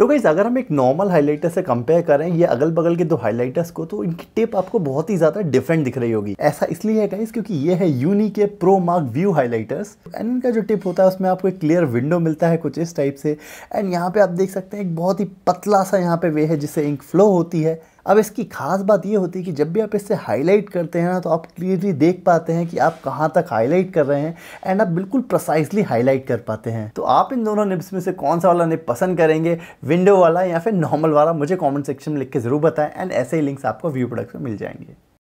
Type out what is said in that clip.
तो गाइज़ अगर हम एक नॉर्मल हाईलाइटर से कंपेयर करें ये अगल बगल के दो हाईलाइटर्स को तो इनकी टिप आपको बहुत ही ज़्यादा डिफरेंट दिख रही होगी ऐसा इसलिए है गाइज़ क्योंकि ये है यूनी के pro mark view highlighters and इनका जो टिप होता है उसमें आपको एक क्लियर विंडो मिलता है कुछ इस टाइप से एंड यहाँ पे आप देख सकते हैं एक बहुत ही पतला सा यहाँ पे वे है जिससे इंक फ्लो होती है अब इसकी खास बात ये होती है कि जब भी आप इससे हाईलाइट करते हैं ना तो आप क्लियरली देख पाते हैं कि आप कहाँ तक हाईलाइट कर रहे हैं एंड आप बिल्कुल प्रसाइसली हाईलाइट कर पाते हैं तो आप इन दोनों निब्स में से कौन सा वाला निब पसंद करेंगे विंडो वाला या फिर नॉर्मल वाला मुझे कॉमेंट सेक्शन में लिख के ज़रूर बताएं एंड ऐसे ही लिंक्स आपको व्यू प्रोडक्ट में मिल जाएंगे